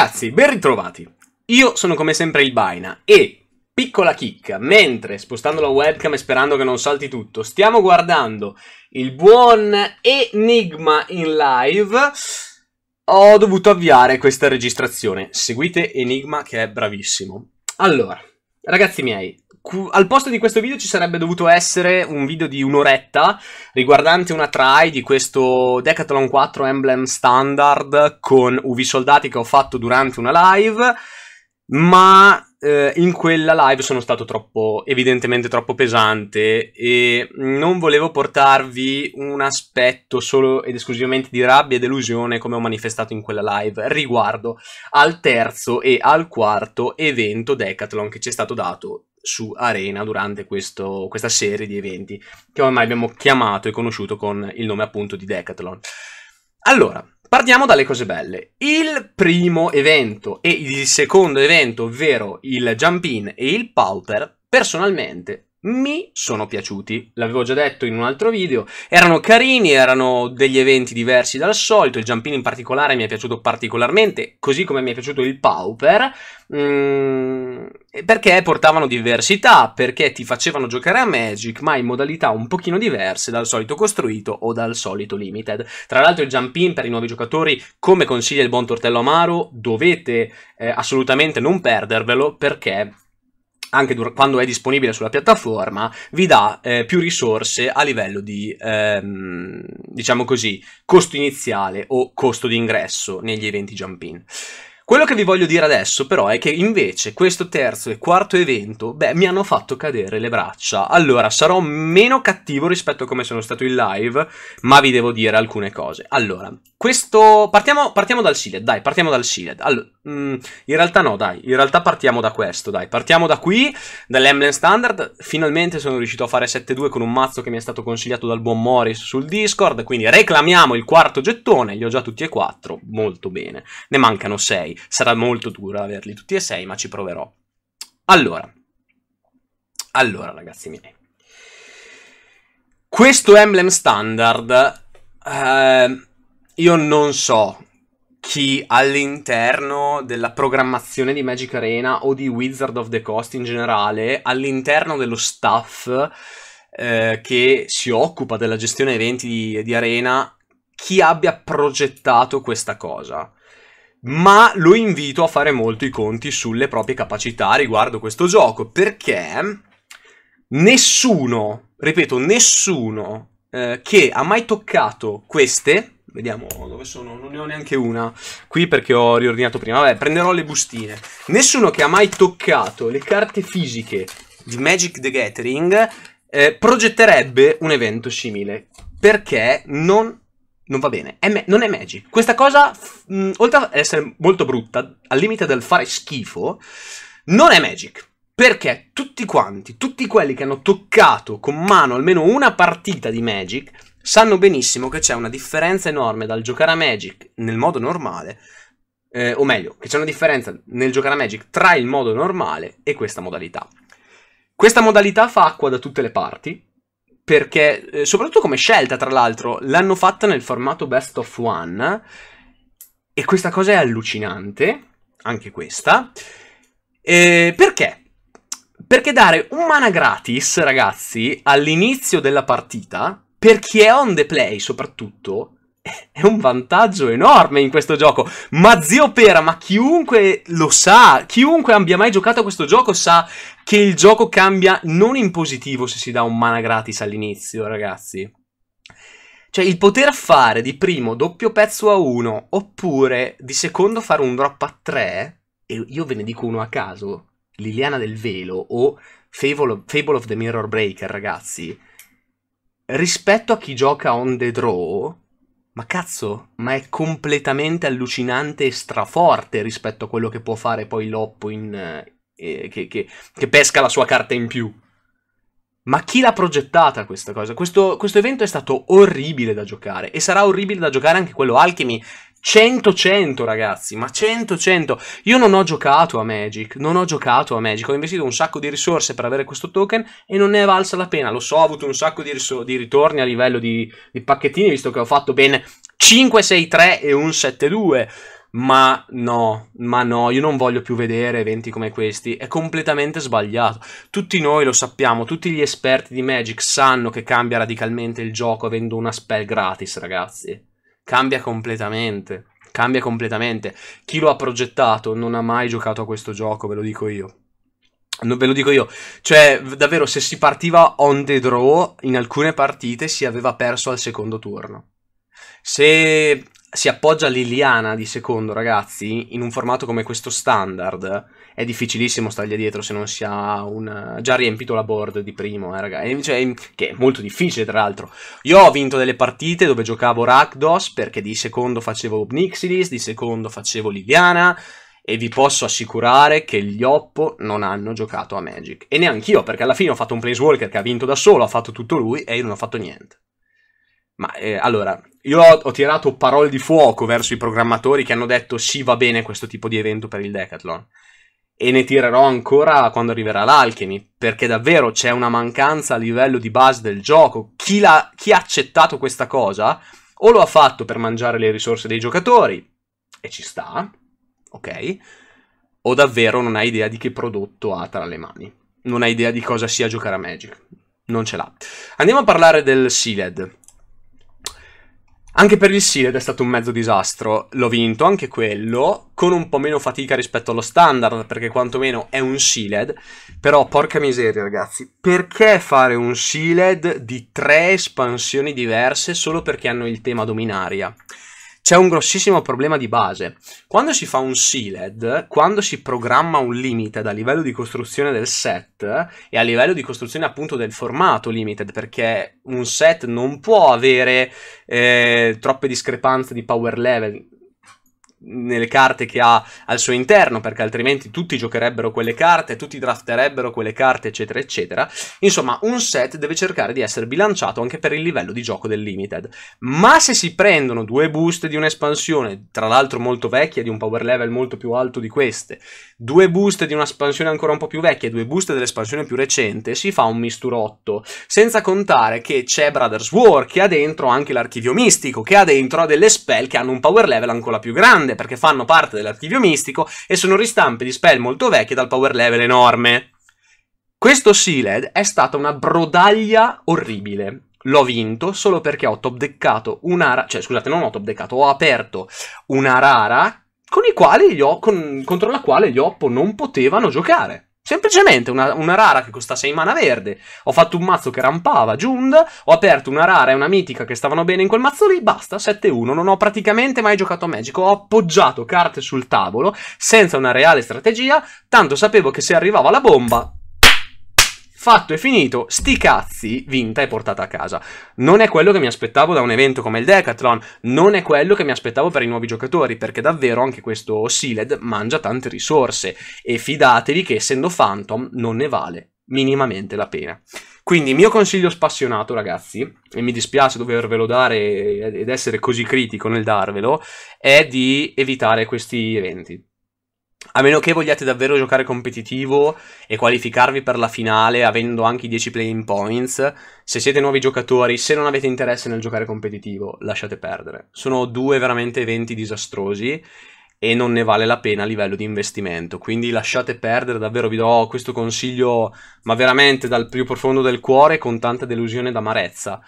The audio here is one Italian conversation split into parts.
Ragazzi, ben ritrovati. Io sono come sempre il Baina e, piccola chicca, mentre spostando la webcam e sperando che non salti tutto, stiamo guardando il buon Enigma in live, ho dovuto avviare questa registrazione. Seguite Enigma che è bravissimo. Allora, ragazzi miei, al posto di questo video ci sarebbe dovuto essere un video di un'oretta riguardante una try di questo Decathlon 4 Emblem Standard con UV Soldati che ho fatto durante una live, ma eh, in quella live sono stato troppo, evidentemente troppo pesante e non volevo portarvi un aspetto solo ed esclusivamente di rabbia e delusione come ho manifestato in quella live riguardo al terzo e al quarto evento Decathlon che ci è stato dato su Arena durante questo, questa serie di eventi che ormai abbiamo chiamato e conosciuto con il nome appunto di Decathlon. Allora, partiamo dalle cose belle. Il primo evento e il secondo evento, ovvero il Jump In e il Pauper, personalmente mi sono piaciuti, l'avevo già detto in un altro video, erano carini, erano degli eventi diversi dal solito, il Giampino in particolare mi è piaciuto particolarmente, così come mi è piaciuto il Pauper, mm, perché portavano diversità, perché ti facevano giocare a Magic, ma in modalità un pochino diverse dal solito costruito o dal solito limited. Tra l'altro il Giampin per i nuovi giocatori, come consiglia il buon Tortello Amaro, dovete eh, assolutamente non perdervelo perché anche quando è disponibile sulla piattaforma, vi dà eh, più risorse a livello di, ehm, diciamo così, costo iniziale o costo di ingresso negli eventi jump in. Quello che vi voglio dire adesso però è che invece questo terzo e quarto evento, beh, mi hanno fatto cadere le braccia. Allora, sarò meno cattivo rispetto a come sono stato in live, ma vi devo dire alcune cose. Allora, questo... partiamo, partiamo dal Sealed, dai, partiamo dal Sealed. Allora, mh, mm, in realtà no, dai, in realtà partiamo da questo, dai. Partiamo da qui, dall'Emblem Standard. Finalmente sono riuscito a fare 7-2 con un mazzo che mi è stato consigliato dal buon Morris sul Discord, quindi reclamiamo il quarto gettone, li ho già tutti e quattro, molto bene. Ne mancano 6 sarà molto dura averli tutti e sei, ma ci proverò. Allora, allora ragazzi miei, questo emblem standard, eh, io non so chi all'interno della programmazione di Magic Arena o di Wizard of the Coast in generale, all'interno dello staff eh, che si occupa della gestione eventi di, di Arena, chi abbia progettato questa cosa ma lo invito a fare molto i conti sulle proprie capacità riguardo questo gioco, perché nessuno, ripeto, nessuno eh, che ha mai toccato queste, vediamo dove sono, non ne ho neanche una qui perché ho riordinato prima, vabbè, prenderò le bustine. Nessuno che ha mai toccato le carte fisiche di Magic the Gathering eh, progetterebbe un evento simile, perché non non va bene. È non è Magic. Questa cosa, mh, mm, oltre ad essere molto brutta, al limite del fare schifo, non è Magic. Perché tutti quanti, tutti quelli che hanno toccato con mano almeno una partita di Magic, sanno benissimo che c'è una differenza enorme dal giocare a Magic nel modo normale, eh, o meglio, che c'è una differenza nel giocare a Magic tra il modo normale e questa modalità. Questa modalità fa acqua da tutte le parti, perché, eh, soprattutto come scelta, tra l'altro, l'hanno fatta nel formato best of one. E questa cosa è allucinante, anche questa. Eh, perché? Perché dare un mana gratis, ragazzi, all'inizio della partita, per chi è on the play soprattutto, è un vantaggio enorme in questo gioco. Ma zio Pera, ma chiunque lo sa, chiunque abbia mai giocato a questo gioco sa che il gioco cambia non in positivo se si dà un mana gratis all'inizio, ragazzi. Cioè, il poter fare di primo doppio pezzo a uno, oppure di secondo fare un drop a tre, e io ve ne dico uno a caso, Liliana del Velo o Fable of, Fable of the Mirror Breaker, ragazzi, rispetto a chi gioca on the draw, ma cazzo, ma è completamente allucinante e straforte rispetto a quello che può fare poi Loppo in, eh, eh, che, che, che, pesca la sua carta in più. Ma chi l'ha progettata questa cosa? Questo, questo evento è stato orribile da giocare e sarà orribile da giocare anche quello Alchemy 100-100 ragazzi, ma 100-100. Io non ho giocato a Magic, non ho giocato a Magic, ho investito un sacco di risorse per avere questo token e non ne è valsa la pena. Lo so, ho avuto un sacco di, di ritorni a livello di, di pacchettini, visto che ho fatto ben 5, 6, 3 e un 7, 2. Ma no, ma no, io non voglio più vedere eventi come questi, è completamente sbagliato. Tutti noi lo sappiamo, tutti gli esperti di Magic sanno che cambia radicalmente il gioco avendo una spell gratis, ragazzi cambia completamente. Cambia completamente. Chi lo ha progettato non ha mai giocato a questo gioco, ve lo dico io. Non ve lo dico io, cioè davvero se si partiva on the draw in alcune partite si aveva perso al secondo turno. Se si appoggia Liliana di secondo, ragazzi, in un formato come questo standard, è difficilissimo stargli dietro se non si ha un... già riempito la board di primo, eh, raga. E, cioè, che è molto difficile, tra l'altro. Io ho vinto delle partite dove giocavo Rakdos perché di secondo facevo Nixilis, di secondo facevo Liliana e vi posso assicurare che gli Oppo non hanno giocato a Magic. E neanch'io, perché alla fine ho fatto un Planeswalker che ha vinto da solo, ha fatto tutto lui e io non ho fatto niente. Ma eh, allora, io ho, ho, tirato parole di fuoco verso i programmatori che hanno detto sì va bene questo tipo di evento per il Decathlon e ne tirerò ancora quando arriverà l'Alchemy, perché davvero c'è una mancanza a livello di base del gioco. Chi, chi, ha accettato questa cosa o lo ha fatto per mangiare le risorse dei giocatori, e ci sta, ok, o davvero non ha idea di che prodotto ha tra le mani, non ha idea di cosa sia giocare a Magic, non ce l'ha. Andiamo a parlare del Sealed. Anche per il Sealed è stato un mezzo disastro, l'ho vinto anche quello, con un po' meno fatica rispetto allo standard, perché quantomeno è un Sealed, però porca miseria ragazzi, perché fare un Sealed di tre espansioni diverse solo perché hanno il tema Dominaria? c'è un grossissimo problema di base. Quando si fa un sealed, quando si programma un limited a livello di costruzione del set e a livello di costruzione appunto del formato limited, perché un set non può avere eh, troppe discrepanze di power level, nelle carte che ha al suo interno, perché altrimenti tutti giocherebbero quelle carte, tutti drafterebbero quelle carte, eccetera, eccetera. Insomma, un set deve cercare di essere bilanciato anche per il livello di gioco del Limited. Ma se si prendono due boost di un'espansione, tra l'altro molto vecchia, di un power level molto più alto di queste, due boost di un'espansione ancora un po' più vecchia e due boost dell'espansione più recente, si fa un misturotto. Senza contare che c'è Brothers War, che ha dentro anche l'archivio mistico, che ha dentro delle spell che hanno un power level ancora più grande aziende perché fanno parte dell'archivio mistico e sono ristampe di spell molto vecchie dal power level enorme. Questo Sealed è stata una brodaglia orribile. L'ho vinto solo perché ho topdeccato una rara, cioè scusate, non ho topdeccato, ho aperto una rara con, con, contro la quale gli Oppo non potevano giocare. Semplicemente una, una, rara che costa 6 mana verde. Ho fatto un mazzo che rampava Jund. Ho aperto una rara e una mitica che stavano bene in quel mazzo lì. Basta, 7-1. Non ho praticamente mai giocato a Magic. Ho appoggiato carte sul tavolo senza una reale strategia. Tanto sapevo che se arrivava la bomba, fatto e finito, sti cazzi, vinta e portata a casa. Non è quello che mi aspettavo da un evento come il Decathlon, non è quello che mi aspettavo per i nuovi giocatori, perché davvero anche questo Sealed mangia tante risorse e fidatevi che essendo Phantom non ne vale minimamente la pena. Quindi mio consiglio spassionato ragazzi, e mi dispiace dovervelo dare ed essere così critico nel darvelo, è di evitare questi eventi a meno che vogliate davvero giocare competitivo e qualificarvi per la finale avendo anche i 10 play-in points, se siete nuovi giocatori, se non avete interesse nel giocare competitivo, lasciate perdere. Sono due veramente eventi disastrosi e non ne vale la pena a livello di investimento. Quindi lasciate perdere, davvero vi do questo consiglio, ma veramente dal più profondo del cuore, con tanta delusione ed amarezza.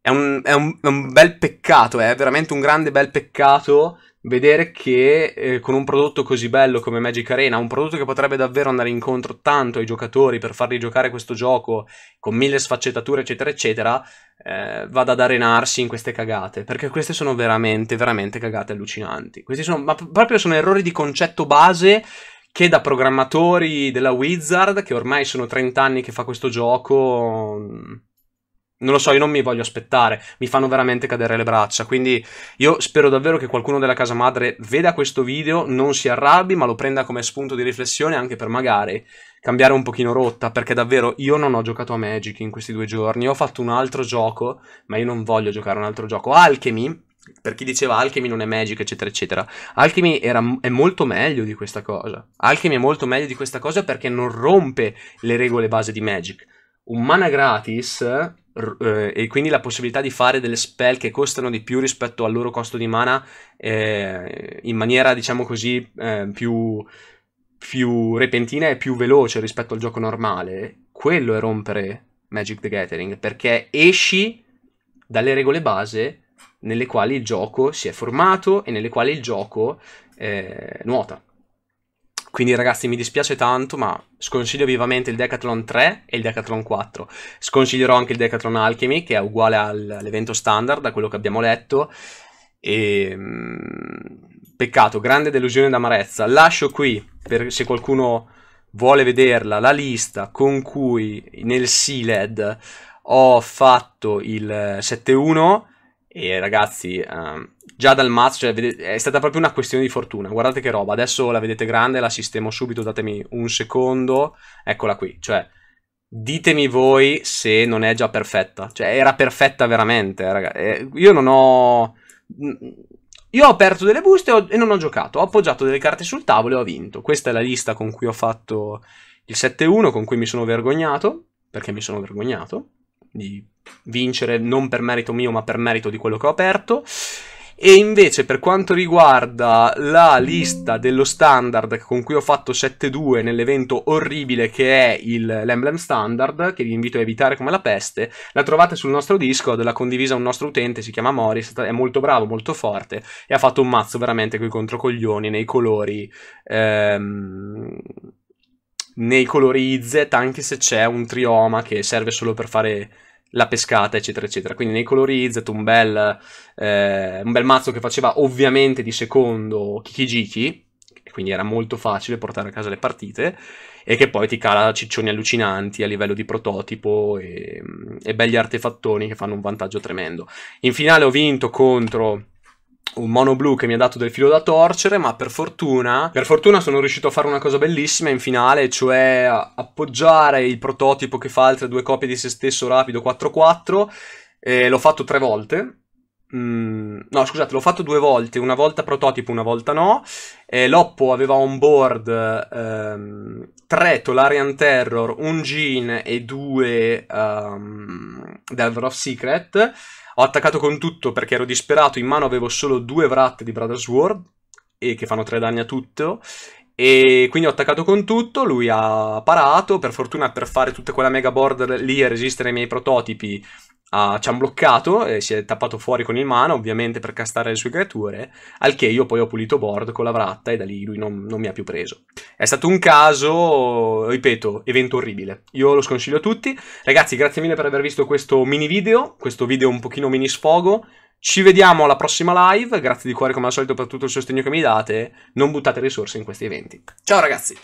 È un, è un, è un bel peccato, è eh, veramente un grande bel peccato vedere che eh, con un prodotto così bello come Magic Arena, un prodotto che potrebbe davvero andare incontro tanto ai giocatori per farli giocare questo gioco con mille sfaccettature, eccetera, eccetera, eh, vada ad arenarsi in queste cagate. Perché queste sono veramente, veramente cagate allucinanti. Questi sono, ma proprio sono errori di concetto base che da programmatori della Wizard, che ormai sono 30 anni che fa questo gioco mm, non lo so, io non mi voglio aspettare, mi fanno veramente cadere le braccia, quindi io spero davvero che qualcuno della casa madre veda questo video, non si arrabbi, ma lo prenda come spunto di riflessione anche per magari cambiare un pochino rotta, perché davvero io non ho giocato a Magic in questi due giorni, ho fatto un altro gioco, ma io non voglio giocare a un altro gioco. Alchemy, per chi diceva Alchemy non è Magic, eccetera, eccetera. Alchemy era, è molto meglio di questa cosa. Alchemy è molto meglio di questa cosa perché non rompe le regole base di Magic. Un mana gratis eh, e quindi la possibilità di fare delle spell che costano di più rispetto al loro costo di mana eh, in maniera diciamo così eh, più, più repentina e più veloce rispetto al gioco normale, quello è rompere Magic the Gathering perché esci dalle regole base nelle quali il gioco si è formato e nelle quali il gioco eh, nuota. Quindi ragazzi mi dispiace tanto ma sconsiglio vivamente il Decathlon 3 e il Decathlon 4. Sconsiglierò anche il Decathlon Alchemy che è uguale all'evento standard da quello che abbiamo letto. E... Ehm, peccato, grande delusione ed amarezza. Lascio qui per se qualcuno vuole vederla la lista con cui nel SILED ho fatto il 7-1 eh, e ragazzi... Um già dal mazzo, cioè, è stata proprio una questione di fortuna. Guardate che roba, adesso la vedete grande, la sistemo subito, datemi un secondo. Eccola qui, cioè, ditemi voi se non è già perfetta. Cioè, era perfetta veramente, ragazzi. Eh, io non ho... Io ho aperto delle buste e non ho giocato, ho appoggiato delle carte sul tavolo e ho vinto. Questa è la lista con cui ho fatto il 7-1, con cui mi sono vergognato, perché mi sono vergognato di vincere non per merito mio ma per merito di quello che ho aperto. E invece per quanto riguarda la lista dello standard con cui ho fatto 7-2 nell'evento orribile che è il, l'emblem standard, che vi invito a evitare come la peste, la trovate sul nostro Discord, l'ha condivisa un nostro utente, si chiama Morris, è molto bravo, molto forte e ha fatto un mazzo veramente coi controcoglioni nei colori... Ehm, nei colori IZ anche se c'è un trioma che serve solo per fare la pescata, eccetera, eccetera. Quindi nei colorizzati un eh, un bel mazzo che faceva ovviamente di secondo Kikijiki, quindi era molto facile portare a casa le partite, e che poi ti cala ciccioni allucinanti a livello di prototipo e, e belli artefattoni che fanno un vantaggio tremendo. In finale ho vinto contro un mono blu che mi ha dato del filo da torcere, ma per fortuna, per fortuna sono riuscito a fare una cosa bellissima in finale, cioè appoggiare il prototipo che fa altre due copie di se stesso rapido 4-4, e l'ho fatto tre volte. Mm, no, scusate, l'ho fatto due volte, una volta prototipo, una volta no. E Loppo aveva on board ehm, tre Tolarian Terror, un Gin e due um, Delver of Secret. Ho attaccato con tutto perché ero disperato, in mano avevo solo due Vrat di Brothers Sword, e che fanno tre danni a tutto, e quindi ho attaccato con tutto, lui ha parato, per fortuna per fare tutta quella mega board lì e resistere ai miei prototipi Uh, ci hanno bloccato e si è tappato fuori con il mana, ovviamente per castare le sue creature, al che io poi ho pulito board con la vratta e da lì lui non, non mi ha più preso. È stato un caso, ripeto, evento orribile. Io lo sconsiglio a tutti. Ragazzi, grazie mille per aver visto questo mini video, questo video un pochino mini sfogo. Ci vediamo alla prossima live, grazie di cuore come al solito per tutto il sostegno che mi date, non buttate risorse in questi eventi. Ciao ragazzi!